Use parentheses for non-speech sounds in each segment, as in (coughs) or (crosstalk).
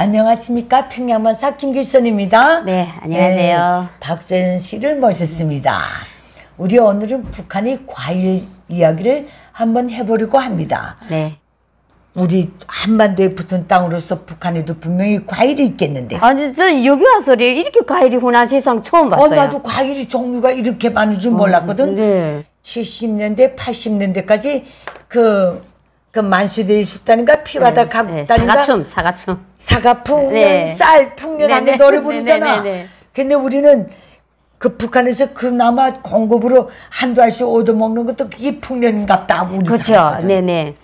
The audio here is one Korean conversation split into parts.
안녕하십니까 평양만 사킴길선입니다. 네, 안녕하세요. 네, 예, 박세현 씨를 모셨습니다. 우리 오늘은 북한의 과일 이야기를 한번 해보려고 합니다. 네. 우리 한반도에 붙은 땅으로서 북한에도 분명히 과일이 있겠는데. 아니, 전 여기 와서 이렇게 과일이 흔한 세상 처음 봤어요. 어, 나도 과일이 종류가 이렇게 많은 줄 몰랐거든. 어, 네. 70년대, 80년대까지 그 그만수대있었다는가피바다 네, 갔다니까 네, 사가춤 사가춤 사가 풍년 네, 네. 쌀 풍년 네, 하면 노래 부르잖아 근데 우리는 그 북한에서 그나마 공급으로 한두 알씩 얻어먹는 것도 그게 풍년 같다 우리 그렇죠 네네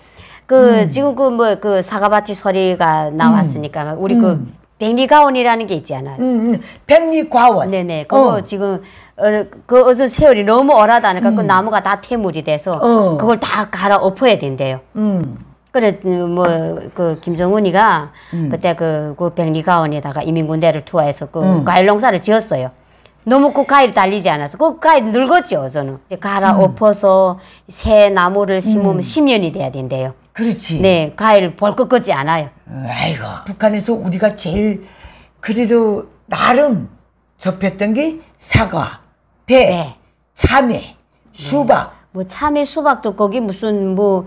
그 음. 지금 그뭐그 뭐 그 사과밭이 소리가 나왔으니까 우리 그 음. 그 백리가원이라는 게 있지 않아요? 음, 음, 백리과원. 네네. 그거 어. 지금 어, 그 어서 세월이 너무 오라다 니까 그 음. 그 나무가 다 퇴물이 돼서 어. 그걸 다 갈아 엎어야 된대요. 음. 그래 뭐그 김정은이가 음. 그때 그, 그 백리가원에다가 이민군대를 투하해서 그 과일농사를 음. 지었어요. 너무 꽃가위 달리지 않아서 꽃가위 늙었죠 저는 이제 갈아 음. 엎어서 새 나무를 심으면 십 음. 10년이 돼야 된대요. 그렇지. 네, 과일 볼 것 같지 않아요. 아이고. 북한에서 우리가 제일 그래도 나름 접했던 게 사과, 배, 네. 참외, 네. 수박. 뭐 참외 수박도 거기 무슨 뭐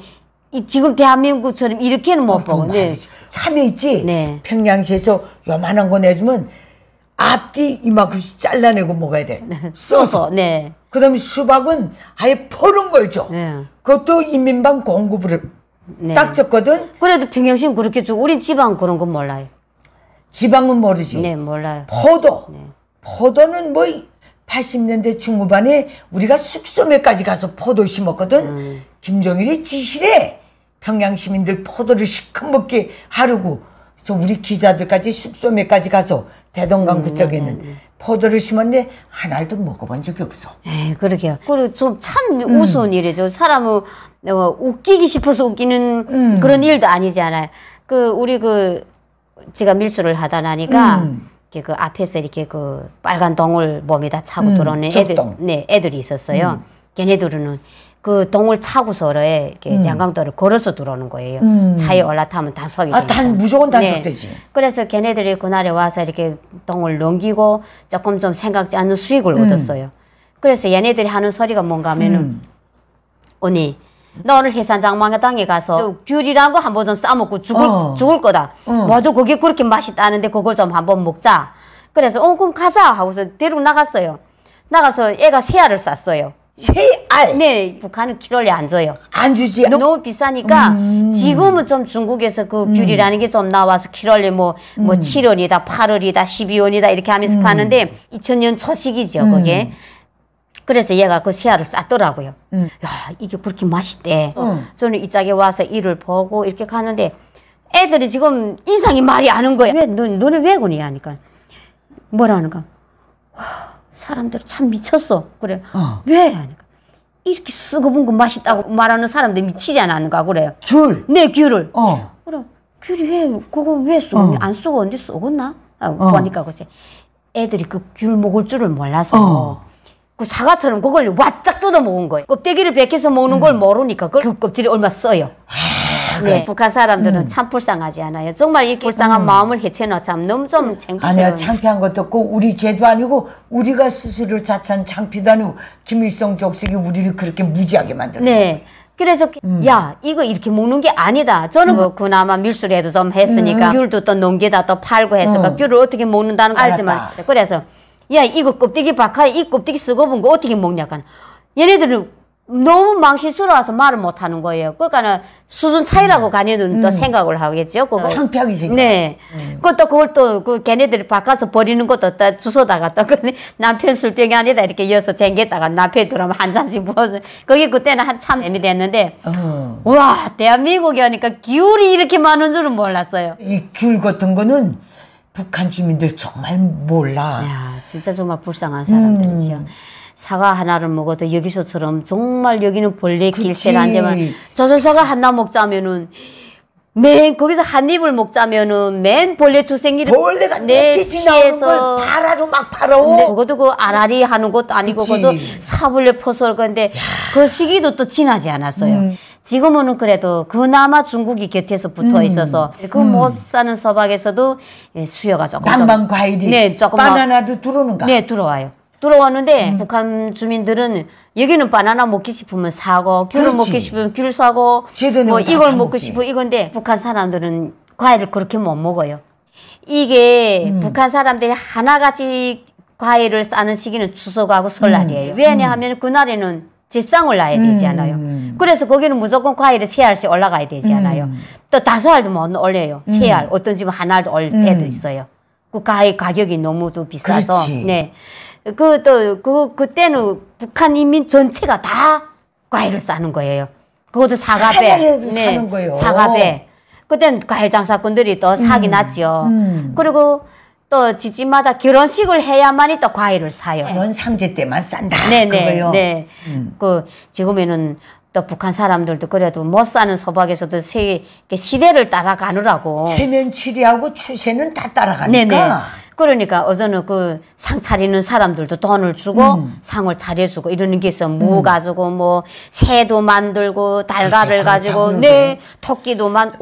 이, 지금 대한민국처럼 이렇게는 못 어, 보고. 네. 참외 있지. 네. 평양시에서 요만한 거 내주면 앞뒤 이만큼씩 잘라내고 먹어야 돼. 써서. 네. 네. 그다음에 수박은 아예 포른 걸 줘. 네. 그것도 인민방 공급을 네. 딱 줬거든. 그래도 평양시는 그렇게 줘. 우리 지방 그런 건 몰라요. 지방은 모르지. 네, 몰라요. 포도. 네. 포도는 뭐 80년대 중후반에 우리가 숙소매까지 가서 포도 심었거든. 음. 김정일이 지시래. 평양 시민들 포도를 시큰먹게 하르고 그래서 우리 기자들까지 숙소매까지 가서 대동강 음, 그쪽에는 네, 네, 네. 포도를 심었는데 하나도 먹어본 적이 없어. 에 예, 그러게요. 그리고 좀참 우스운 음. 일이죠. 사람을 어, 웃기기 싶어서 웃기는 음. 그런 일도 아니잖아요. 그 우리 그 제가 밀수를 하다 나니까 음. 이렇게 그 앞에서 이렇게 그 빨간 덩을 몸에다 차고 음, 들어오는 애들 네 애들이 있었어요. 음. 걔네들은 그 동을 차고서 래 이렇게 음. 양강도를 걸어서 들어오는 거예요. 음. 차에 올라타면 단속이 아, 단 무조건 단속되지. 네. 그래서 걔네들이 그날에 와서 이렇게 동을 넘기고 조금 좀 생각지 않는 수익을 음. 얻었어요. 그래서 얘네들이 하는 소리가 뭔가 하면은 음. 언니 너 오늘 해산장망회땅에 가서 귤이란 거 한 번 좀 싸먹고 죽을 어. 죽을 거다. 어. 와도 그게 그렇게 맛있다는데 그걸 좀 한 번 먹자. 그래서 어 그럼 가자 하고서 데리고 나갔어요. 나가서 애가 새알을 쌌어요. 세알. 네, 북한은 키로리안 줘요. 안 주지. 너무, 너무 비싸니까 음. 지금은 좀 중국에서 그 귤이라는 음. 게좀 나와서 키로리 뭐뭐 음. 7원이다, 8원이다, 12원이다 이렇게 하면서 음. 파는데 2000년 초식이죠, 음. 그게. 그래서 얘가 그 세알을 쌌더라고요. 음. 야, 이게 그렇게 맛있대. 음. 저는 이 짝에 와서 일을 보고 이렇게 가는데 애들이 지금 인상이 말이 아는 거야. 왜, 너, 너네 왜군이야 하니까. 뭐라는가. 하 하. 사람들 참 미쳤어. 그래. 어. 왜? 하니까. 이렇게 쓰고 본거 맛있다고 말하는 사람들 미치지 않았는가 그래요. 귤. 네, 귤을. 어. 그래. 귤이 왜 그거 왜 쓰고 어. 안 쓰고 언제 쓰겠나? 아, 어. 보니까 그제 애들이 그 귤 먹을 줄을 몰라서 어. 그 사과처럼 그걸 와짝 뜯어 먹은 거예요. 껍데기를 벗겨서 먹는 음. 걸 모르니까 그 껍질이 얼마 써요. 네. 네. 북한 사람들은 음. 참 불쌍하지 않아요. 정말 이 불쌍한 음. 마음을 해체는 참 너무 좀창피스러 아니야 창피한 것도 없고 우리 죄도 아니고 우리가 스스로 자찬 창피도 아니고 김일성 족속이 우리를 그렇게 무지하게 만들었 네. 그래서 음. 야 이거 이렇게 먹는 게 아니다. 저는 음. 뭐 그나마 밀수라도 좀 했으니까 음. 귤도 또 농기다 또 팔고 해서 음. 어. 귤을 어떻게 먹는다는 거 알지만 알았다. 그래서 야 이거 껍데기 박하 이 껍데기 쓰고 본 거 어떻게 먹냐 얘네들은 너무 망신스러워서 말을 못 하는 거예요. 그러니까는 수준 차이라고 가녀이는 음. 또 음. 생각을 하겠죠. 그거. 어, 창피하게 생각. 네. 음. 그것도 그걸 또 그 걔네들이 바꿔서 버리는 것도 다 주소다가 또그 남편 술병이 아니다 이렇게 이어서 쟁겼다가 남편이 들어오면 한 잔씩 부어서 그게 그때는 한참 재미 됐는데 어. 와 대한민국이 하니까 귤이 이렇게 많은 줄은 몰랐어요. 이 귤 같은 거는 북한 주민들 정말 몰라. 야 진짜 정말 불쌍한 사람들이지요. 음. 사과 하나를 먹어도 여기서처럼 정말 여기는 벌레 길새 앉으면 저저 사과 하나 먹자면은 맨 거기서 한 입을 먹자면은 맨 벌레 두생이를 벌레가 내 피해서 팔아도 막 팔아오. 네, 그것도 그 아라리 하는 것도 아니고 그치. 그것도 사불레 포설 건데 야. 그 시기도 또 지나지 않았어요. 음. 지금은 그래도 그나마 중국이 곁에서 붙어 음. 있어서 그 음. 그못 음. 사는 서방에서도 예, 수요가 조금 난방 과일이 네, 조금 바나나도 들어오는가? 네 들어와요. 들어왔는데 음. 북한 주민들은 여기는 바나나 먹기 싶으면 사고 귤을 그렇지. 먹기 싶으면 귤 사고 뭐 이걸 먹고 싶어 이건데 북한 사람들은 과일을 그렇게 못 먹어요. 이게 음. 북한 사람들이 하나같이 과일을 싸는 시기는 추석하고 설날이에요. 음. 왜냐하면 음. 그날에는 제쌍을 놔야 되잖아요. 음. 그래서 거기는 무조건 과일을세 알씩 올라가야 되잖아요. 음. 또 다섯 알도 못 올려요. 세 알, 어떤 집은 한 알도 올 때도 있어요. 그 과일 가격이 너무도 비싸서. 그렇지. 네. 그또그 그, 그때는 북한 인민 전체가 다 과일을 싸는 거예요. 그것도 사과배, 네, 사과배. 그땐 과일 장사꾼들이 또 음, 사기 음. 났지 음. 그리고 또 집집마다 결혼식을 해야만이 또 과일을 사요. 연상제 때만 싼다. 네네. 네, 그거요. 네. 음. 그 지금에는 또 북한 사람들도 그래도 못 사는 소박에서도 세계 시대를 따라가느라고 체면 치리하고 추세는 다 따라가니까. 네네. 네. 그러니까 어제는 그 상 차리는 사람들도 돈을 주고 음. 상을 차려주고 이러는 게 있어. 무 음. 가지고 뭐 새도 만들고 달가를 가지고 네 토끼도 만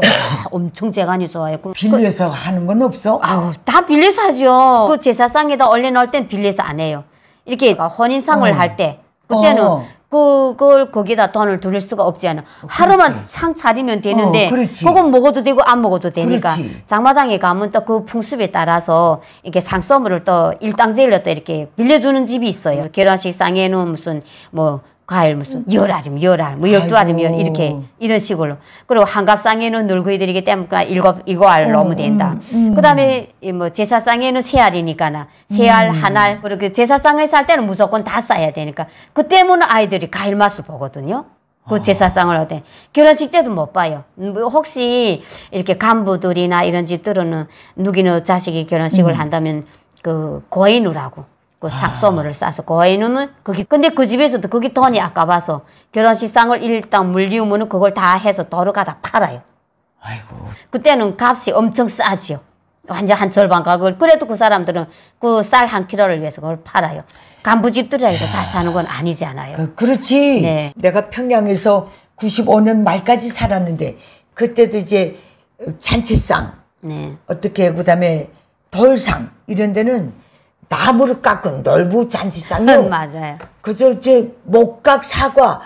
엄청 재간이 좋아했고 빌려서 그, 그 하는 건 없어? 아우 다 빌려서 하죠. 그 제사상에다 올려놓을 땐 빌려서 안 해요. 이렇게 어. 혼인상을 어. 할때 그때는 어. 그걸 거기다 돈을 둘 수가 없지 않아. 어, 하루만 상 차리면 되는데 어, 그건 먹어도 되고 안 먹어도 되니까 그렇지. 장마당에 가면 또 그 풍습에 따라서 이렇게 상서물을 또 일당제일로 또 이렇게 빌려주는 집이 있어요. 음. 결혼식 상에는 무슨 뭐 과일 무슨 열 알이면 열 알, 뭐 열두 알이면 이렇게 이런 식으로. 그리고 한갑상에는 늙은이들이기 때문에 일곱 일곱 알 넣으면 된다. 음. 음. 그다음에 뭐 제사상에는 세 알이니까나 세알 음. 한알 그렇게 그 제사상에 살 때는 무조건 다 싸야 되니까 그 때문에 아이들이 과일 맛을 보거든요. 그 아. 제사상을 어 때. 결혼식 때도 못 봐요. 음, 뭐 혹시 이렇게 간부들이나 이런 집들은 누기는 자식이 결혼식을 음. 한다면 그 고인우라고 그 삭소물을 싸서 고해놓으면 그 그게 근데 그 집에서도 그게 돈이 아까봐서 결혼식 상을 일단 물리우면은 그걸 다 해서 도로가다 팔아요. 아이고. 그때는 값이 엄청 싸지요. 완전 한 절반 가격을 그래도 그 사람들은 그 쌀 한 킬로를 위해서 그걸 팔아요. 간부집들이라서 잘 사는 건 아니잖아요. 그, 그렇지. 네. 내가 평양에서 95년 말까지 살았는데 그때도 이제 잔치상, 네. 어떻게 그다음에 돌상 이런 데는 나무를 깎은 넓은 잔치상요. 맞아요. 그저 저 목각 사과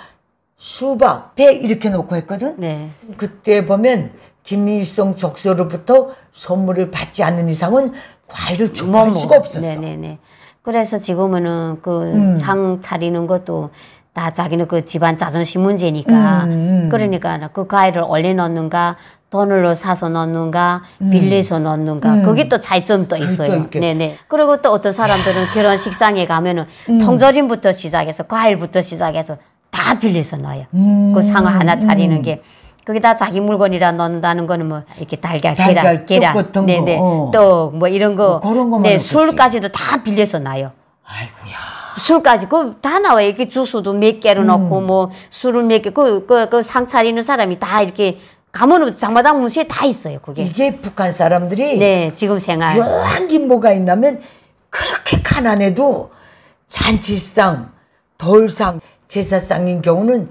수박 배 이렇게 놓고 했거든. 네. 그때 보면 김일성 족소로부터 선물을 받지 않는 이상은 과일을 주먹할 수가 없었어. 네네네. 그래서 지금은 그상 음. 차리는 것도 다 자기는 그 집안 자존심 문제니까 음, 음. 음. 그러니까 그 과일을 올려놓는가 돈으로 사서 넣는가 음. 빌려서 음. 넣는가 음. 그게 또차이점또 있어요. 네네. 그리고 또 어떤 사람들은 결혼식상에 가면은 음. 통조림부터 시작해서 과일부터 시작해서 다 빌려서 넣어요. 그 음. 상을 하나 차리는 게 거기다 자기 물건이라 넣는다는 거는 뭐 이렇게 달걀, 달걀 계란, 계란, 네네, 어. 또뭐 이런 거, 뭐 네, 술까지도 다 빌려서 나요. 아이고야. 술까지 그 다 나와 이렇게 주스도 몇 개를 음. 넣고 뭐 술을 몇개그그그 상 차리는 사람이 다 이렇게 가문으 장마당 문수에 다 있어요. 그게 이게 북한 사람들이 네 지금 생활 묘한긴 뭐가 있냐면 그렇게 가난해도 잔치상, 돌상, 제사상인 경우는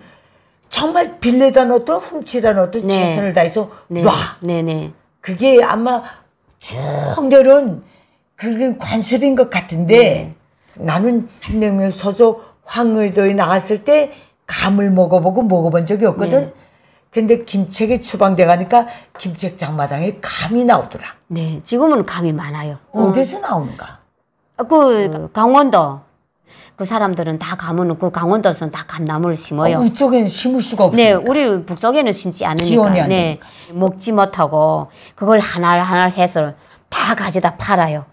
정말 빌레다 넣든 훔치다 넣든 네. 최선을 다해서 네. 놔. 네. 네. 그게 아마 쭉결은온 그런 관습인 것 같은데 네. 나는 한명을 서서 황의도에 나갔을 때 감을 먹어보고 먹어본 적이 없거든. 네. 근데 김책이 추방돼 가니까 김책 장마당에 감이 나오더라. 네, 지금은 감이 많아요. 어디서 나오는가? 아, 그 강원도 그 사람들은 다 감은 그 강원도선 다 감나무를 심어요. 어, 이쪽엔 심을 수가 없으니 네, 우리 북쪽에는 심지 않으니까. 네, 먹지 못하고 그걸 하나를 하나를 해서 다 가져다 팔아요.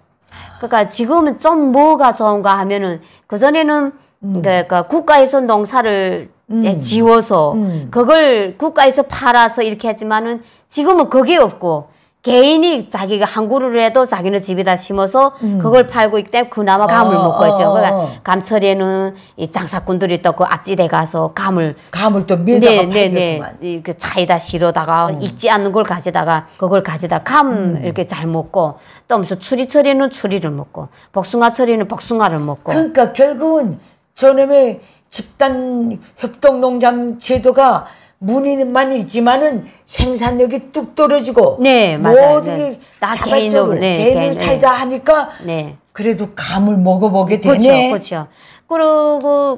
그러니까 지금은 좀 뭐가 좋은가 하면은 음. 그 전에는 음. 그러니까 국가에서 농사를 음. 예, 지워서 음. 그걸 국가에서 팔아서 이렇게 하지만은 지금은 그게 없고 개인이 자기가 한 그루를 해도 자기는 집에다 심어서 음. 그걸 팔고 있기 때문에 그나마 감을 어, 먹있죠 어, 어. 그러니까 감철에는 이 장사꾼들이 또 그 앞집에 가서 감을 감을 또 밀다가 네, 네, 네, 팔겠구만. 그 차에다 실어다가 음. 익지 않는 걸 가져다가 그걸 가져다 감 음. 이렇게 잘 먹고 또 무슨 추리철에는 추리를 먹고 복숭아철에는 복숭아를 먹고 그러니까 결국은 저놈의 집단 협동 농장 제도가 문의만 있지만은 생산력이 뚝 떨어지고 네, 모든 게 네. 자발적으로 개인 네, 살자 하니까 네. 그래도 감을 먹어보게 그렇죠, 되네. 그렇죠, 그렇죠.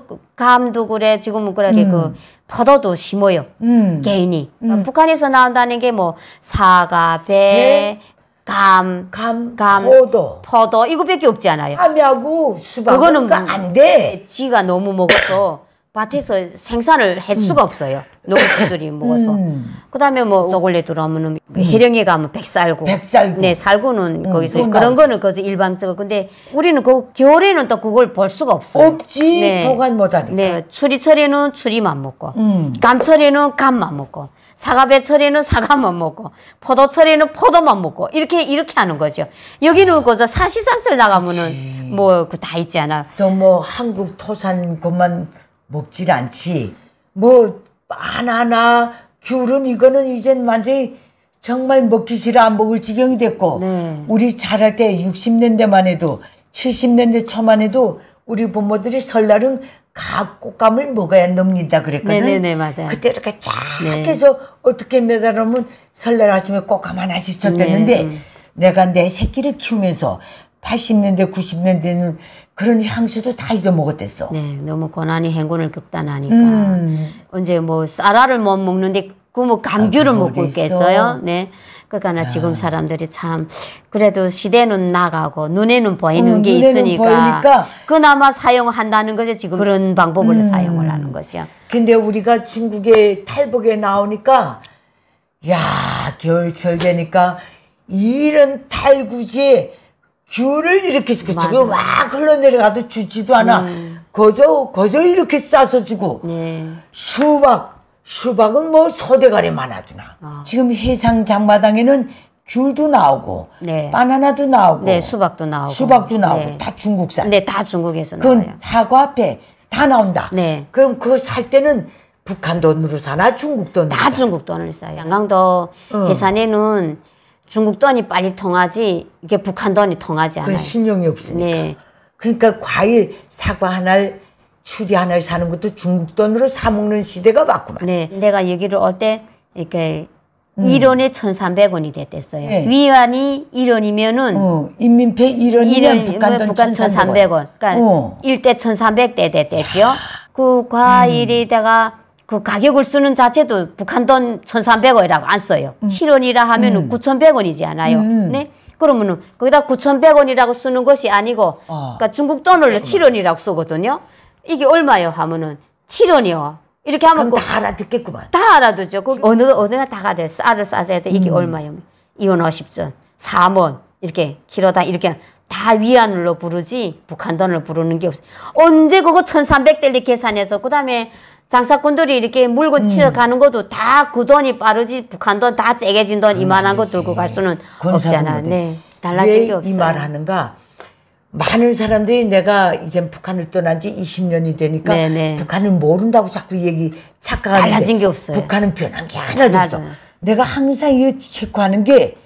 그리고 감도 그래 지금 그래 음. 그 포도도 심어요. 음. 개인이 음. 북한에서 나온다는 게 뭐 사과, 배, 배 감, 감, 감, 포도, 포도 이거밖에 없지 않아요. 함하고 수박은 그러니까 안 돼. 쥐가 너무 먹어서 (coughs) 밭에서 생산을 할 음. 수가 음. 없어요. 농부들이 먹어서. 음. 그다음에 뭐 저걸레 들어오면 음. 그 해령에 가면 백살구. 백살구. 네, 살구는 음, 거기서 그런 거는 거기서 일방적으로. 근데 우리는 그 겨울에는 또 그걸 볼 수가 없어요. 없지. 네. 보관 못하니까. 네, 추리철에는 추리만 먹고, 음. 감철에는 감만 먹고. 사과배철에는 사과만 먹고 포도철에는 포도만 먹고 이렇게 이렇게 하는 거죠. 여기는 그저 아. 사시산철 나가면은 뭐다 그 있지 않아. 또 뭐 한국 토산 것만 먹질 않지. 뭐 바나나 귤은 이거는 이젠 완전히 정말 먹기 싫어 안 먹을 지경이 됐고 네. 우리 자랄 때 60년대만 해도 70년대 초만 해도 우리 부모들이 설날은 갑꽃감을 먹어야 넘긴다 그랬거든. 네네네 맞아요. 그때 이렇게 쫙 네. 해서 어떻게 매달으면 설날 아침에 꽃감 하나씩 쳤다는데 네. 내가 내 새끼를 키우면서 80년대 90년대는 그런 향수도 다 잊어먹었댔어. 네, 너무 고난이 행군을 겪다 나니까 음. 언제 뭐 쌀알을 못 먹는데 그 뭐 감귤을 아, 먹고 있겠어요. 네. 그러니까 야. 지금 사람들이 참 그래도 시대는 나가고 눈에는 보이는 음, 게 눈에는 있으니까 보이니까. 그나마 사용한다는 거죠. 지금 그런 방법으로 음. 사용을 하는 거죠. 근데 우리가 중국의 탈북에 나오니까 야 겨울철 되니까 이런 탈구지 귤을 이렇게 지금 막 흘러내려가도 주지도 않아. 음. 거저 거저 이렇게 싸서 주고 네. 수박 수박은 뭐 소대가리 많아지나. 아. 지금 해상 장마당에는 귤도 나오고 네. 바나나도 나오고 네, 수박도 나오고 수박도 나오고 네. 다 중국산. 네, 다 중국에서 그건 나와요. 사과 앞에 다 나온다. 네. 그럼 그거 살 때는 북한 돈으로 사나 중국 돈으로 다 사나? 중국 돈을 싸요. 양강도 어. 해산에는 중국 돈이 빨리 통하지 이게 북한 돈이 통하지 않아요. 그 신용이 없으니까. 네. 그러니까 과일 사과 하나를 수리 하나를 사는 것도 중국 돈으로 사 먹는 시대가 왔구만. 네, 내가 여기를 올때 이렇게 1원에 음. 1,300원이 됐댔어요. 네. 위안이 1원이면은 어, 인민폐 1원이면 북한 돈 북한 1,300원. 그러니까 어. 1대 1,300대 됐댔지그 과일에다가 음. 그 가격을 쓰는 자체도 북한 돈 1,300원이라고 안 써요. 음. 7원이라 하면은 음. 9,100원이지 않아요. 음. 네? 그러면은 거기다 9,100원이라고 쓰는 것이 아니고 어. 그러니까 중국 돈을 7원이라고 쓰거든요. 이게 얼마요? 하면은 7원이요. 이렇게 하면 그럼 다 알아듣겠구만. 다 알아듣죠. 그 어느 어느가 다가 돼. 쌀을 싸줘야 돼. 이게 음. 얼마요? 2원 50전, 3원 이렇게 길어다 이렇게 다 위안으로 부르지 북한 돈을 부르는 게 없어. 언제 그거 1,300달러 계산해서 그다음에 장사꾼들이 이렇게 물고 치러 음. 가는 것도 다 그 돈이 빠르지 북한 돈다 째개진 돈 이만한 거 들고 갈 수는 없잖아. 네. 달라진 게없어이 말하는가? 많은 사람들이 내가 이젠 북한을 떠난 지 20년이 되니까 네네. 북한을 모른다고 자꾸 얘기 착각하는데 달라진 게 없어요. 북한은 변한 게 하나도 맞아. 없어. 내가 항상 이 체크하는 게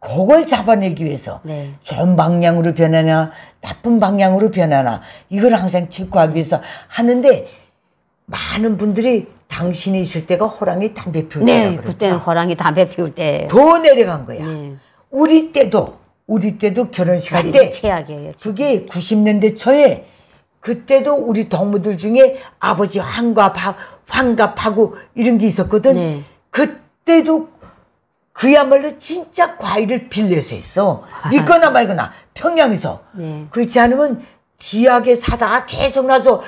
그걸 잡아내기 위해서 네. 좋은 방향으로 변하나 나쁜 방향으로 변하나 이걸 항상 체크하기 위해서 하는데 많은 분들이 당신이 있을 때가 호랑이 담배 피울 네, 때라 그랬다. 그때는 호랑이 담배 피울 때. 더 내려간 거야. 네. 우리 때도 우리 때도 결혼식 할때 최악이에요. 그게 90년대 초에 그때도 우리 동무들 중에 아버지 환갑하, 환갑하고 이런 게 있었거든. 네. 그때도 그야말로 진짜 과일을 빌려서 있어 믿거나 말거나 평양에서. 네. 그렇지 않으면 귀하게 사다가 계속 나서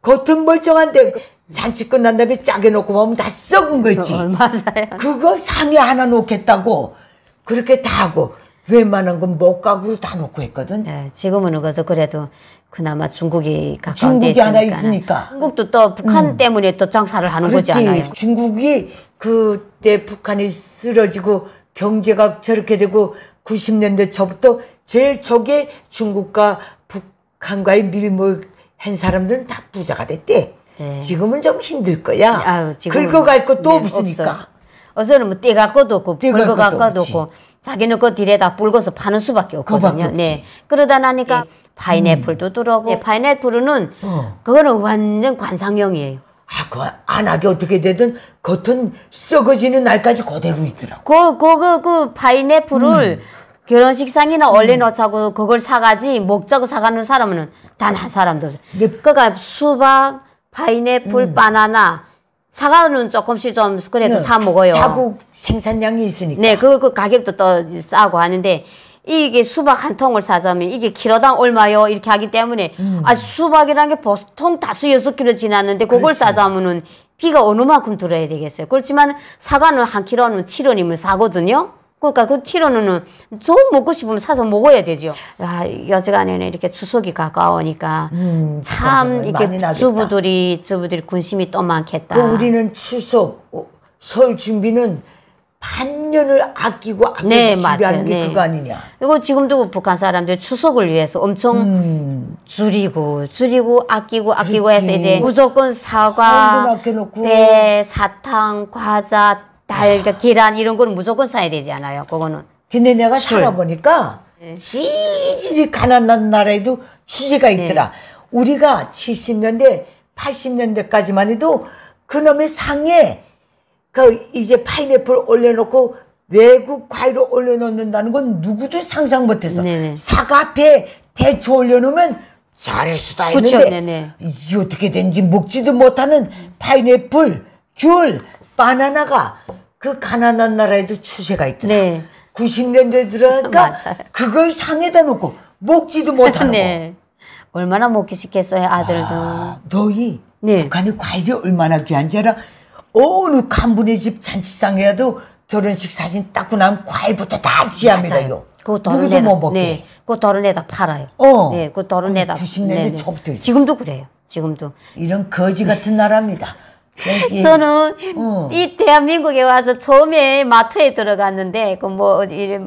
겉은 멀쩡한데 잔치 끝난 다음에 짜게 놓고 보면 다 썩은 거지 (laughs) 맞아요. 그거 상에 하나 놓겠다고 그렇게 다 하고 웬만한 건 못가고다 놓고 했거든. 네, 지금은 그래서 그래도 그나마 중국이 가까운 중국이 데 하나 있으니까. 중국도 또 북한 음. 때문에 또 장사를 하는 그렇지. 거지 않아요. 중국이 그때 북한이 쓰러지고 경제가 저렇게 되고 90년대 저부터 제일 저게 중국과 북한과의 밀목 한 사람들은 다 부자가 됐대. 네. 지금은 좀 힘들 거야. 아유, 긁어갈 것도 네, 없으니까. 없어 어서는 뭐 떼가 것도 없고 긁어갈 것도 없고 자기는 그뒤에다 불고서 파는 수밖에 없거든요. 네. 그러다 나니까 네. 파인애플도 들어오고 음. 네, 파인애플은 어. 그거는 완전 관상용이에요. 아, 그 안하게 어떻게 되든 겉은 썩어지는 날까지 그대로 있더라고. 그, 그, 그, 그 파인애플을 음. 결혼식상이나 올려놓자고 음. 그걸 사가지 목자고 사가는 사람은 단 한 사람도 없그니까 수박, 파인애플, 음. 바나나 사과는 조금씩 좀 그래도 네. 사 먹어요. 자국 생산량이 있으니까. 네, 그, 그 가격도 또 싸고 하는데 이게 수박 한 통을 사자면 이게 키로당 얼마요 이렇게 하기 때문에 음. 아 수박이란 게 보통 다섯 여섯 키로 지났는데 그걸 그 사자면은 비가 어느 만큼 들어야 되겠어요. 그렇지만 사과는 한 키로는 7원이면 사거든요. 그러니까 그 치료는 좀 먹고 싶으면 사서 먹어야 되죠. 야, 여지간에는 이렇게 추석이 가까우니까 음, 참 이렇게 주부들이 주부들이 군심이 또 많겠다. 그 우리는 추석 어, 설 준비는 반년을 아끼고 아끼고 네, 준비하는 맞아요. 게 네. 그거 아니냐. 이거 지금도 그 북한 사람들 추석을 위해서 엄청 음. 줄이고 줄이고 아끼고 아끼고 그렇지. 해서 이제 무조건 사과, 배, 네, 사탕, 과자 달, 아. 그러니까 계란 이런 거는 무조건 사야 되지 않아요. 그거는. 근데 내가 술. 살아보니까 지질이 네. 가난한 나라에도 취재가 네. 있더라. 우리가 70년대, 80년대까지만 해도 그놈의 상에 그 이제 파인애플 올려놓고 외국 과일을 올려놓는다는 건 누구도 상상 못했어. 네네. 사과 네. 앞에 대추 올려놓으면 잘했수다 했는데 그쵸, 이 어떻게 된지 먹지도 못하는 파인애플, 귤, 바나나가 그 가난한 나라에도 추세가 있더라. 네. 90년대 들어니까 (laughs) 그걸 상에다 놓고 먹지도 못하는 네. 얼마나 먹기 쉽겠어요 아들도. 아, 너희 네. 북한이 과일이 얼마나 귀한지 알아? 어느 간부네 집 잔치상에도 결혼식 사진 따고 나면 과일부터 다 지합니다요. 그거 덜어내못 먹게. 네, 그거 덜어내다 팔아요. 어. 네, 그거 덜어내다. 90년대 초부터. 있어요. 지금도 그래요. 지금도. 이런 거지 같은 나라입니다. 예, 예. 저는 어. 이 대한민국에 와서 처음에 마트에 들어갔는데 그 뭐 이래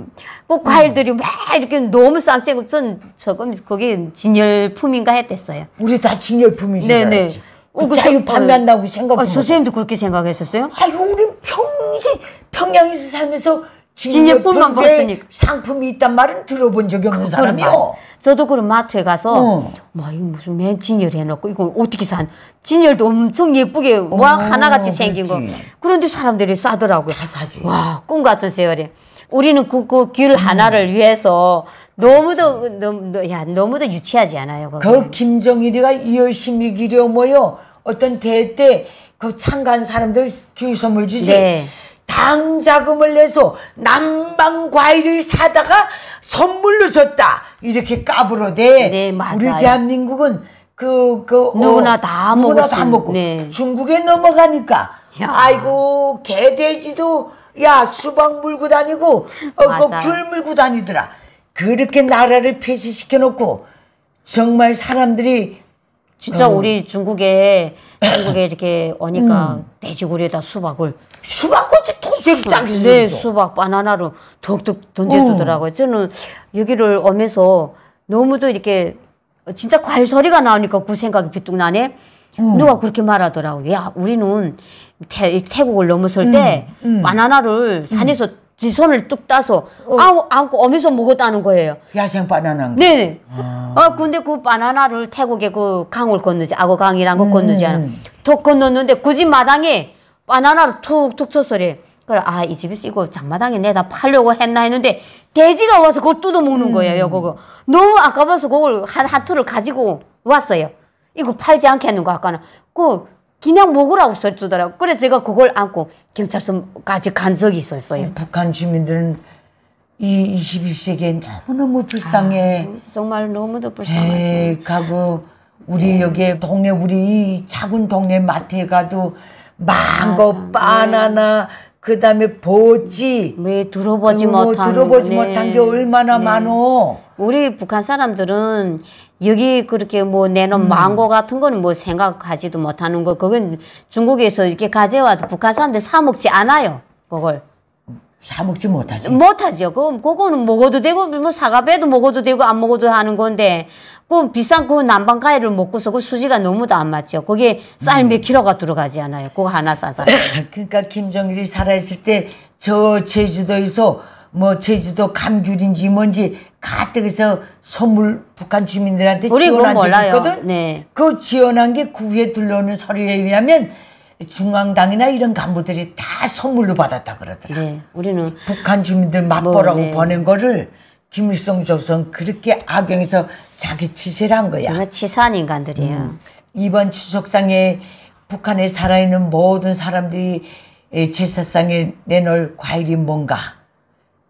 뭐 과일들이 어. 막 이렇게 너무 쌍세고 전 저거 거기 진열품인가 했댔어요. 우리 다 진열품인 줄 네네. 알았지. 어, 그 자유 판매한다고 어, 생각. 아, 선생님도 그렇게 생각했었어요? 아유 우리 평생 평양에서 살면서 진열품만 봤으니까 상품이 있단 말은 들어본 적이 없는 사람이요. 저도 그런 마트에 가서 어. 와 뭐 이거 무슨 맨 진열해놓고 이걸 어떻게 산 진열도 엄청 예쁘게 와 어, 하나같이 생긴 그렇지. 거 그런데 사람들이 싸더라고요. 다 사지. 와꿈 같은 세월이. 우리는 그, 그귤 음. 하나를 위해서 너무도 너무 야 너무도 유치하지 않아요. 그건. 그 김정일이가 열심히 기려 뭐요 어떤 대때그 참가한 사람들 귤 선물 주지. 네. 당자금을 내서 남방 과일을 사다가 선물로 줬다. 이렇게 까불어대. 네, 맞아요. 우리 대한민국은 그, 그, 어, 누구나 어, 다 누구나 먹다 먹고. 네. 중국에 넘어가니까. 야. 아이고, 개돼지도 야, 수박 물고 다니고, 어, 그귤 물고 다니더라. 그렇게 나라를 폐쇄시켜 놓고, 정말 사람들이. 진짜 어, 우리 중국에 한국에 이렇게 오니까 음. 돼지고리에다 수박을 수박까이 도색 짱내 수박 바나나로 덕덕 던져주더라고요. 어. 저는 여기를 오면서 너무도 이렇게 진짜 과일 소리가 나오니까 그 생각이 비뚝 나네. 음. 누가 그렇게 말하더라고요. 야, 우리는 태, 태국을 넘어설 때 음, 음. 바나나를 산에서 지 손을 뚝 따서 어. 안고, 안고 오면서 먹었다는 거예요. 야생 바나나 네네. 아. 어, 근데 그 바나나를 태국에그 강을 건너지, 아고 강이란는 음. 거 건너지 않아. 음. 톡 건넜는데 굳이 그 마당에 바나나를 툭툭 쳤어래. 그래, 아, 이 집에서 이거 장마당에 내다 팔려고 했나 했는데, 돼지가 와서 그걸 뜯어먹는 거예요, 음. 그거. 너무 아까워서 그걸 한, 하트를 가지고 왔어요. 이거 팔지 않겠는가, 아까는. 그, 그냥 먹으라고 써 주더라고. 그래 제가 그걸 안고 경찰서까지 간 적이 있었어요. 음, 북한 주민들은 이 21세기에 너무너무 불쌍해. 아, 정말 너무도 불쌍하지. 예, 가고 우리 네. 여기 동네 우리 작은 동네 마트에 가도 망고, 맞아. 네. 바나나, 네. 그 다음에 보지. 왜 들어보지 뭐 못한. 들어보지 네. 못한 게 네. 얼마나 네. 많어. 우리 북한 사람들은 여기 그렇게 뭐 내놓은 음. 망고 같은 거는 뭐 생각하지도 못하는 거 그건 중국에서 이렇게 가져와도 북한 사람들 사 먹지 않아요 그걸 사 먹지 못하지 못하죠 그럼 그거는 먹어도 되고 뭐 사과배도 먹어도 되고 안 먹어도 하는 건데 그 비싼 그 남방가위를 먹고서 그 수지가 너무도 안 맞죠. 그게 쌀몇 음. 킬로가 들어가지 않아요. 그거 하나 싸서. (laughs) 그러니까 김정일이 살아있을 때 저 제주도에서 뭐 제주도 감귤인지 뭔지 가뜩해서 선물 북한 주민들한테 지원한 적이 있거든. 네. 그 지원한 게 구에 들러오는 서류에 의하면 중앙당이나 이런 간부들이 다 선물로 받았다 그러더라. 네, 우리는 북한 주민들 맛보라고 뭐, 네. 보낸 거를 김일성 조선 그렇게 악용해서 자기 치세를 한 거야. 정말 치사한 인간들이에요. 음. 이번 추석상에 북한에 살아있는 모든 사람들이 제사상에 내놓을 과일이 뭔가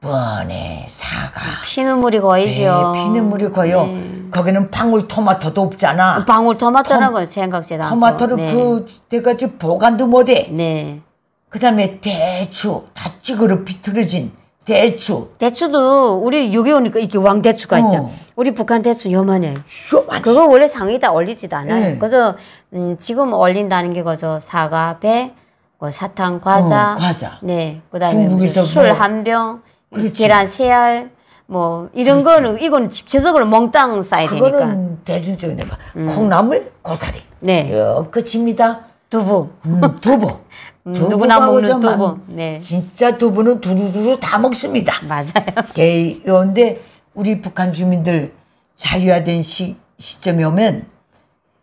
번의 사과. 네, 피눈물이 거이지요. 네, 피눈물이 거요. 네. 거기는 방울토마토도 없잖아. 방울토마토라는 거 생각지도 토마토를 네. 그 때까지 보관도 못해. 네. 그다음에 대추 다 찌그러 비틀어진 대추. 대추도 우리 여기 오니까 이렇게 왕대추가 어. 있죠. 우리 북한 대추 요만해. 요만해. 그거 원래 상이다 얼리지도 않아요. 네. 그래서 음, 지금 얼린다는 게 그죠. 사과, 배, 뭐 사탕, 과자. 어, 과자. 네. 그다음에 술한 뭐 병. 그렇지. 계란 세알 뭐 이런 그렇지. 거는 이건는 집체적으로 몽땅 쌓야 그거는 되니까. 그거는 대중적인 음. 콩나물 고사리. 네. 이렇니다 두부. 음, 두부. (laughs) 음, 누구나 먹는 두부. 네. 진짜 두부는 두루두루 다 먹습니다. 맞아요. 그런데 (laughs) 예, 우리 북한 주민들 자유화된 시, 시점이 오면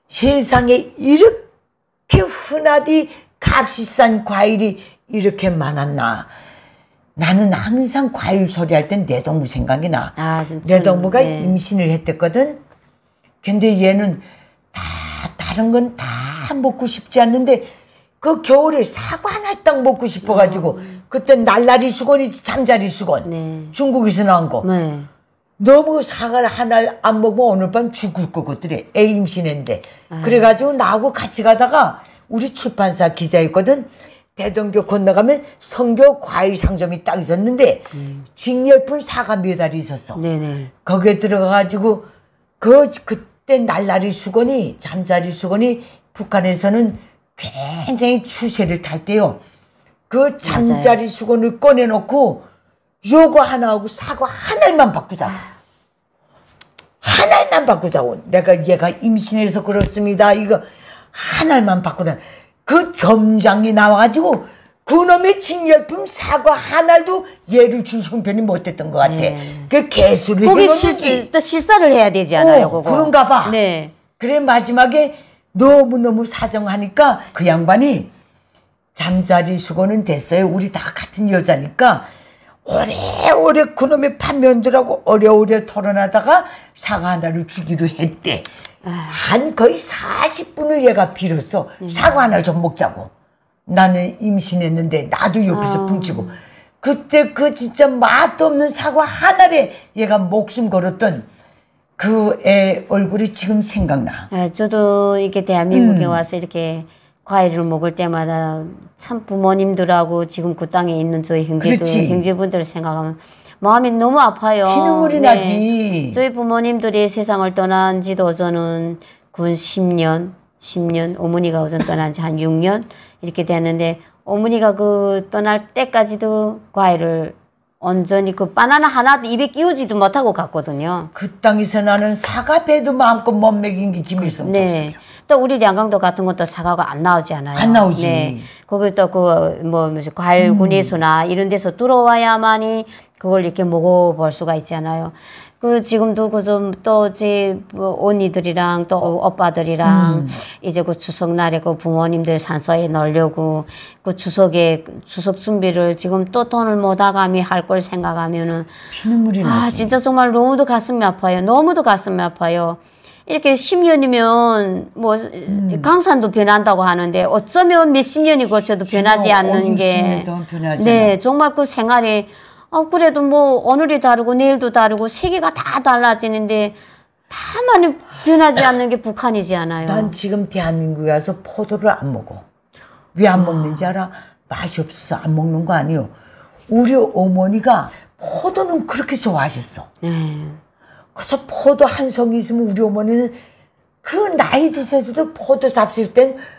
세상에 이렇게 흔하디 값이 싼 과일이 이렇게 많았나. 나는 항상 과일 소리할땐 내동무 생각이 나. 아, 그렇죠. 내동무가 네. 임신을 했댔거든. 근데 얘는 다 다른 건 다 먹고 싶지 않는데 그 겨울에 사과 한 알딱 먹고 싶어가지고 어. 그때 날라리 수건이 잠자리 수건 네. 중국에서 나온 거 네. 너무 사과를 한알안 먹으면 오늘 밤 죽을 거 같더래 애 임신했는데 아. 그래가지고 나하고 같이 가다가 우리 출판사 기자 였거든 대동교 건너가면 성교 과일 상점이 딱 있었는데 음. 직렬품 사과 메달이 있었어. 네네. 거기에 들어가가지고 그 그때 날라리 수건이 잠자리 수건이 북한에서는 굉장히 추세를 탈 때요. 그 잠자리 맞아요. 수건을 꺼내놓고 요거 하나하고 사과 하나만 바꾸자. 아. 하나만 바꾸자고. 내가 얘가 임신해서 그렇습니다. 이거 하나만 바꾸자. 그 점장이 나와가지고 그놈의 진열품 사과 하나도 예를 준 형편이 못됐던 것 같아. 네. 그 개수를 거기 실, 또 실사를 해야 되지 않아요, 어, 그거. 그런가 봐. 네. 그래 마지막에 너무너무 사정하니까 그 양반이 잠자리 수고는 됐어요. 우리 다 같은 여자니까 오래오래 그놈의 판면들하고 오래오래 토론하다가 사과 하나를 주기로 했대. 한 거의 40분을 얘가 빌었어. 사과 음. 하나 좀 먹자고. 나는 임신했는데 나도 옆에서 아. 뭉치고. 그때 그 진짜 맛도 없는 사과 하나에 얘가 목숨 걸었던 그 애 얼굴이 지금 생각나. 아, 저도 이렇게 대한민국에 음. 와서 이렇게 과일을 먹을 때마다 참 부모님들하고 지금 그 땅에 있는 저희 형제들, 형제분들을 생각하면 마음이 너무 아파요. 피눈물이 네. 나지. 저희 부모님들이 세상을 떠난 지도 저는 군 10년, 10년, 어머니가 우선 떠난 지 한 6년 이렇게 됐는데 어머니가 그 떠날 때까지도 과일을 온전히 그 바나나 하나도 입에 끼우지도 못하고 갔거든요. 그 땅에서 나는 사과 배도 마음껏 못 먹인 게 김일성 네. 총수예또 우리 양강도 같은 것도 사과가 안 나오지 않아요. 안 나오지. 네. 거기 또 그뭐 뭐, 과일 군에서나 음. 이런 데서 들어와야만이 그걸 이렇게 먹어볼 수가 있잖아요. 그 지금도 그 좀 또제 뭐 언니들이랑 또 어, 오빠들이랑 음. 이제 그 추석 날에 그 부모님들 산소에 넣으려고 그 추석에 추석 준비를 지금 또 돈을 못 아감이 할 걸 생각하면은 피눈물이 아 나지. 진짜 정말 너무도 가슴이 아파요. 너무도 가슴이 아파요. 이렇게 10년이면 뭐 음. 강산도 변한다고 하는데 어쩌면 몇 십 년이 걸쳐도 변하지 않는 게 네, 정말 그 생활이 아, 그래도 뭐 오늘이 다르고 내일도 다르고 세계가 다 달라지는데 다만 변하지 않는 게 북한이지 않아요. 난 지금 대한민국에 와서 포도를 안 먹어. 왜 안 먹는지 알아? 맛이 없어서 안 먹는 거 아니요. 에 우리 어머니가 포도는 그렇게 좋아하셨어. 음. 그래서 포도 한 송이 있으면 우리 어머니는 그 나이 드셔서도 포도 잡수실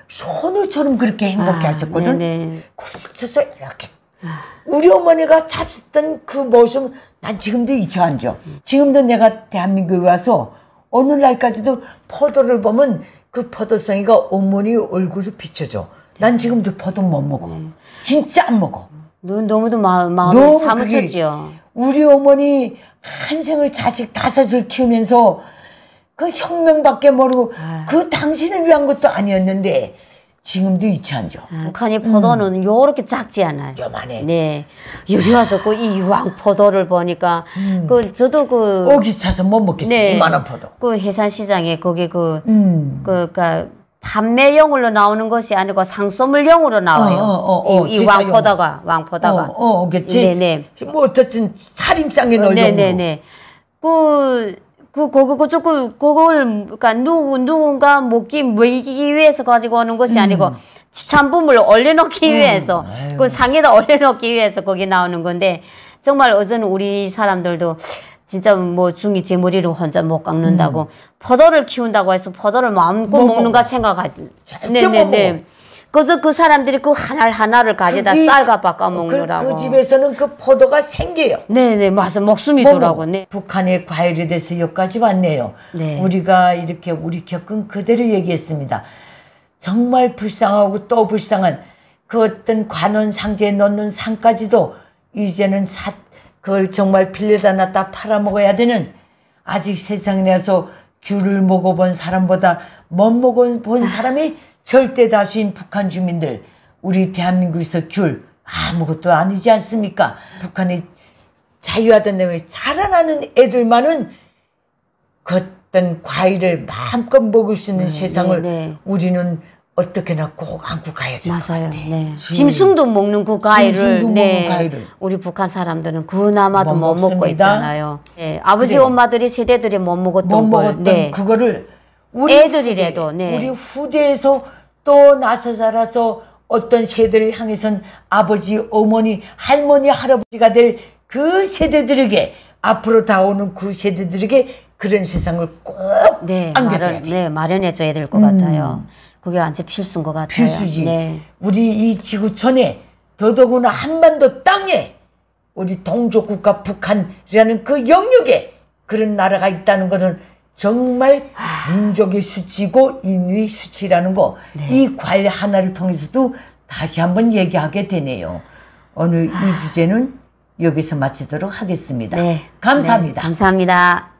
땐손녀처럼 그렇게 행복해 아, 하셨거든. 그래서 이렇게 아. 우리 어머니가 잡섰던 그 모습 난 지금도 잊혀 않죠. 지금도 내가 대한민국에 와서 오늘날까지도 포도를 보면 그 포도송이가 어머니 얼굴로 비춰져. 난 지금도 포도 못 먹어. 음. 진짜 안 먹어. 너무도 마, 마음을 사무쳤지요. 우리 어머니 한 생을 자식 다섯을 키우면서 그 혁명밖에 모르고 아. 그 당신을 위한 것도 아니었는데 지금도 유치하죠. 아, 북한의 포도는 음. 요렇게 작지 않아요. 요만해. 네. 여기 와서 그이유 포도를 보니까 음. 그 저도 그 오기 차서 못 먹겠지. 네. 이만한 포도. 그 해산시장에 거기 그 음. 그니 그러니까 판매용으로 나오는 것이 아니고 상소물용으로 나와요. 어, 어, 어, 어 이, 이 왕포다가 왕포다가. 어, 어, 그렇 어, 어, 네네. 뭐 어쨌든 살림상에 넣으려 네네네. 그 그, 그, 그, 조금, 그걸, 그니까, 누구, 누군가 먹기, 먹이기 위해서 가지고 오는 것이 아니고, 찬품을올려놓기 음. 음. 위해서, 그 아유. 그 상에다 올려놓기 위해서 거기 나오는 건데, 정말 어제는 우리 사람들도, 진짜 뭐 중이 제 머리를 혼자 못 깎는다고, 음. 포도를 키운다고 해서 포도를 마음껏 뭐, 뭐. 먹는가 생각하지. 네네네. 뭐, 네. 그래서 그 사람들이 그 하나를 하나를 가져다 그게, 쌀과 바꿔 그, 먹느라고. 그, 그, 집에서는 그 포도가 생겨요. 네네 맞아 목숨이더라고. 네. 북한의 과일에 대해서 여기까지 왔네요. 네. 우리가 이렇게 우리 겪은 그대로 얘기했습니다. 정말 불쌍하고 또 불쌍한 그 어떤 관원 상자에 넣는 상까지도 이제는 사 그걸 정말 빌려다 놨다 팔아먹어야 되는 아직 세상에서 귤을 먹어본 사람보다 못 먹어본 사람이 절대 다신 북한 주민들 우리 대한민국에서 귤 아무것도 아니지 않습니까? 북한이 자유하던 데에 자라나는 애들만은 그 어떤 과일을 마음껏 먹을 수 있는 네, 세상을 네, 네. 우리는 어떻게나 꼭 안고 가야 될것 같아요. 네. 짐승도 먹는 그 과일을, 짐승도 네. 먹는 과일을 우리 북한 사람들은 그나마도 못, 못 먹고 있잖아요. 네. 아버지 엄마들이 세대들이 못 먹었던 못 먹었던 네. 그거를 우리 애들이라도 후대, 네. 우리 후대에서 또 나서 자라서 어떤 세대를 향해선 아버지, 어머니, 할머니, 할아버지가 될 그 세대들에게 앞으로 다오는 그 세대들에게 그런 세상을 꼭 네, 안겨줘야 돼. 네, 마련해줘야 될것 음. 같아요. 그게 완전 필수인 것 같아요. 필수지. 네. 우리 이 지구촌에 더더구나 한반도 땅에 우리 동족국가 북한이라는 그 영역에 그런 나라가 있다는 것은 정말 민족의 수치고 인류의 수치라는 거이 네. 관례 하나를 통해서도 다시 한번 얘기하게 되네요. 오늘 이 주제는 여기서 마치도록 하겠습니다. 네. 감사합니다. 네, 감사합니다.